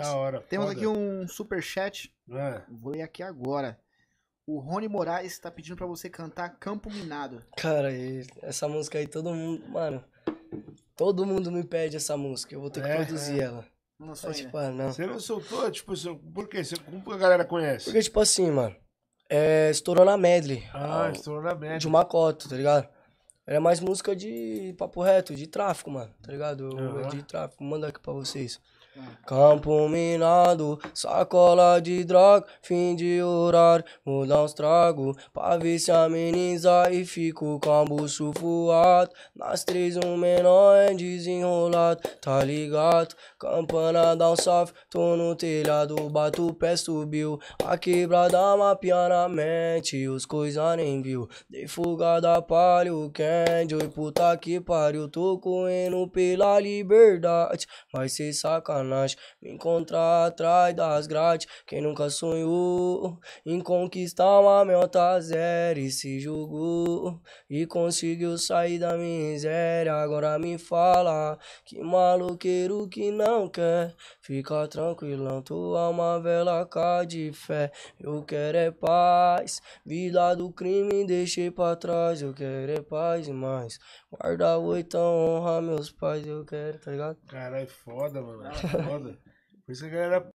Da hora. Temos foda. aqui um super chat. É. Vou ler aqui agora. O Rony Moraes tá pedindo para você cantar Campo Minado. Cara, essa música aí todo mundo, mano, todo mundo me pede essa música. Eu vou ter que é, produzir é. ela. Não sou tipo, ah, não. Você não soltou, tipo, por quê? Você, como a galera conhece? Porque, tipo assim, mano, é, estourou na medley. Ah, estourou na medley. De uma cota, tá ligado? Era mais música de papo reto, de tráfico, mano, tá ligado? Uhum. De tráfico, manda aqui pra vocês. Ah. Campo minado, sacola de droga, fim de horário, vou dar uns trago pra ver se ameniza e fico com a bucho fuado. Nas três um menor é desenrolado, tá ligado? Campana dá um salve, tô no telhado, bato o pé subiu, a quebrada mapeia na mente, os coisa nem viu. Dei fuga da palho, quem grande, oi puta que pariu, tô correndo pela liberdade. Mas ser sacanagem, me encontrar atrás das grades. Quem nunca sonhou em conquistar uma meta zero e se julgou e conseguiu sair da miséria. Agora me fala que maluqueiro que não quer, fica tranquilão, tua uma vela cá de fé. Eu quero é paz, vida do crime deixei pra trás. Eu quero é paz paz e mais. Guarda oito, honra meus pais, eu quero, tá ligado? Caralho, foda, mano. Foda. Por isso a galera